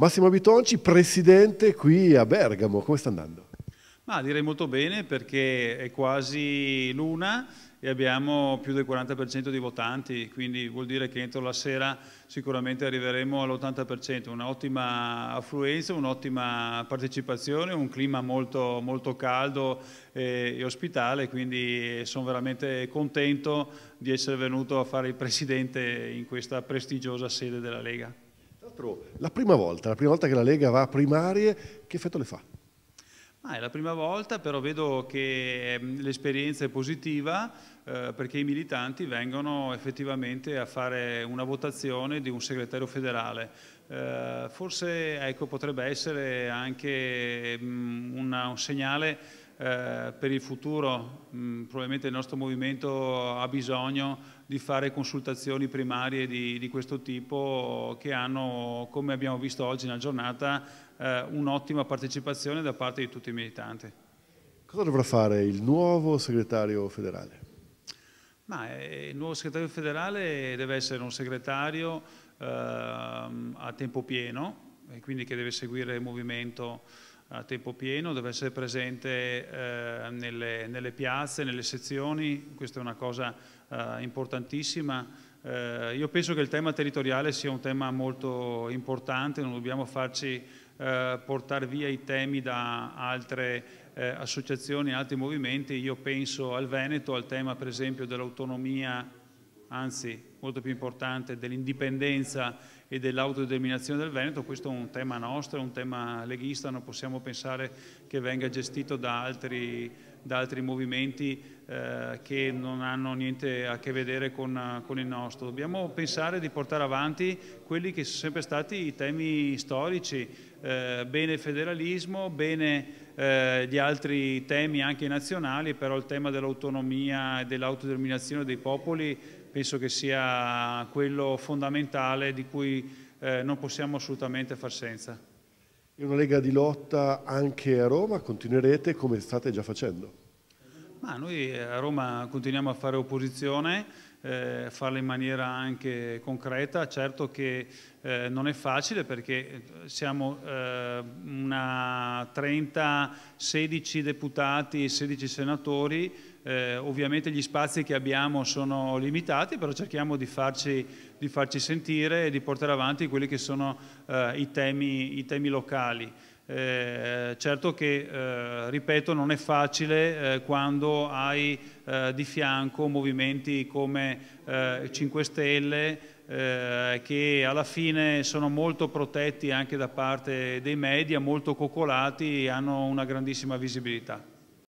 Massimo Bitonci, presidente qui a Bergamo, come sta andando? Ma direi molto bene perché è quasi l'una e abbiamo più del 40% di votanti, quindi vuol dire che entro la sera sicuramente arriveremo all'80%, un'ottima affluenza, un'ottima partecipazione, un clima molto, molto caldo e, e, ospitale, quindi sono veramente contento di essere venuto a fare il presidente in questa prestigiosa sede della Lega. Pro, la prima volta, la prima volta che la Lega va a primarie, che effetto le fa? Ah, è la prima volta, però vedo che ehm, l'esperienza è positiva eh, perché i militanti vengono effettivamente a fare una votazione di un segretario federale. Eh, forse ecco, potrebbe essere anche mh, mm, una, un segnale eh, per il futuro mh, mm, probabilmente il nostro movimento ha bisogno di fare consultazioni primarie di, di questo tipo che hanno, come abbiamo visto oggi nella giornata, eh, un'ottima partecipazione da parte di tutti i militanti. Cosa dovrà fare il nuovo segretario federale? Ma, eh, il nuovo segretario federale deve essere un segretario ehm, a tempo pieno, e quindi che deve seguire il movimento a tempo pieno, deve essere presente eh, nelle, nelle, piazze, nelle sezioni, questa è una cosa eh, importantissima. Eh, io penso che il tema territoriale sia un tema molto importante, non dobbiamo farci eh, portare via i temi da altre eh, associazioni, altri movimenti. Io penso al Veneto, al tema per esempio dell'autonomia, anzi molto più importante dell'indipendenza e dell'autodeterminazione del Veneto, questo è un tema nostro, è un tema leghista, non possiamo pensare che venga gestito da altri, da altri movimenti eh, che non hanno niente a che vedere con, con, il nostro. Dobbiamo pensare di portare avanti quelli che sono sempre stati i temi storici, eh, bene il federalismo, bene eh, gli altri temi anche nazionali, però il tema dell'autonomia e dell'autodeterminazione dei popoli penso che sia quello fondamentale di cui eh, non possiamo assolutamente far senza. È una lega di lotta anche a Roma, continuerete come state già facendo? Ma noi a Roma continuiamo a fare opposizione, eh, farla in maniera anche concreta, certo che eh, non è facile perché eh, siamo eh, una 30, 16 deputati, 16 senatori, eh, ovviamente gli spazi che abbiamo sono limitati, però cerchiamo di farci, di farci sentire e di portare avanti quelli che sono eh, i temi, i temi locali. Eh, certo che, eh, ripeto, non è facile eh, quando hai eh, di fianco movimenti come eh, 5 Stelle eh, che alla fine sono molto protetti anche da parte dei media, molto coccolati e hanno una grandissima visibilità.